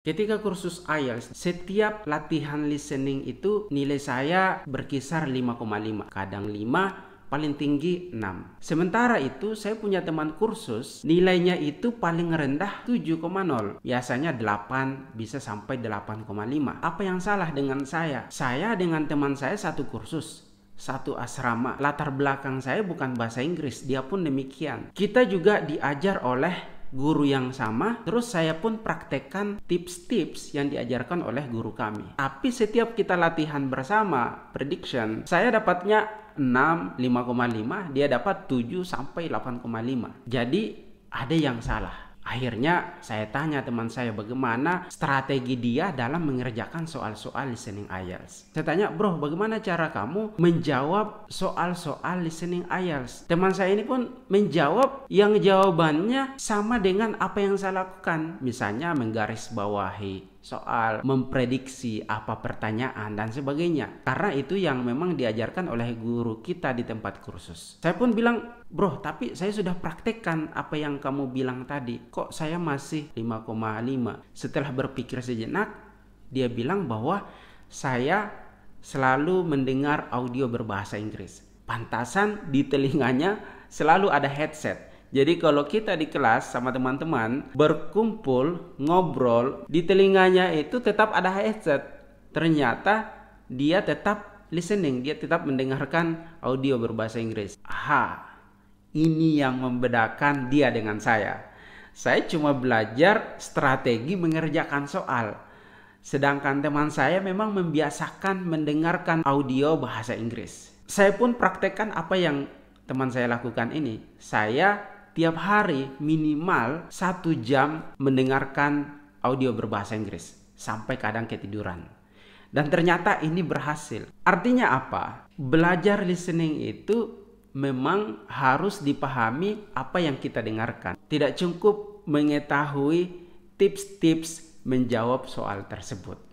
Ketika kursus IELTS, setiap latihan listening itu nilai saya berkisar 5,5. Kadang 5, paling tinggi 6. Sementara itu, saya punya teman kursus, nilainya itu paling rendah 7,0. Biasanya 8, bisa sampai 8,5. Apa yang salah dengan saya? Saya dengan teman saya satu kursus, satu asrama. Latar belakang saya bukan bahasa Inggris, dia pun demikian. Kita juga diajar oleh guru yang sama, terus saya pun praktekkan tips-tips yang diajarkan oleh guru kami. Tapi setiap kita latihan bersama prediction, saya dapatnya 6 5,5, dia dapat 7 sampai 8,5. Jadi ada yang salah Akhirnya saya tanya teman saya bagaimana strategi dia dalam mengerjakan soal-soal listening IELTS. Saya tanya, bro bagaimana cara kamu menjawab soal-soal listening IELTS? Teman saya ini pun menjawab yang jawabannya sama dengan apa yang saya lakukan. Misalnya menggaris bawahi soal memprediksi apa pertanyaan dan sebagainya. Karena itu yang memang diajarkan oleh guru kita di tempat kursus. Saya pun bilang, "Bro, tapi saya sudah praktekkan apa yang kamu bilang tadi. Kok saya masih 5,5?" Setelah berpikir sejenak, dia bilang bahwa saya selalu mendengar audio berbahasa Inggris. Pantasan di telinganya selalu ada headset jadi kalau kita di kelas sama teman-teman berkumpul ngobrol di telinganya itu tetap ada headset. Ternyata dia tetap listening, dia tetap mendengarkan audio berbahasa Inggris. Aha, ini yang membedakan dia dengan saya. Saya cuma belajar strategi mengerjakan soal. Sedangkan teman saya memang membiasakan mendengarkan audio bahasa Inggris. Saya pun praktekkan apa yang teman saya lakukan ini. Saya tiap hari minimal satu jam mendengarkan audio berbahasa Inggris sampai kadang ketiduran. Dan ternyata ini berhasil. Artinya apa? Belajar listening itu memang harus dipahami apa yang kita dengarkan. Tidak cukup mengetahui tips-tips menjawab soal tersebut.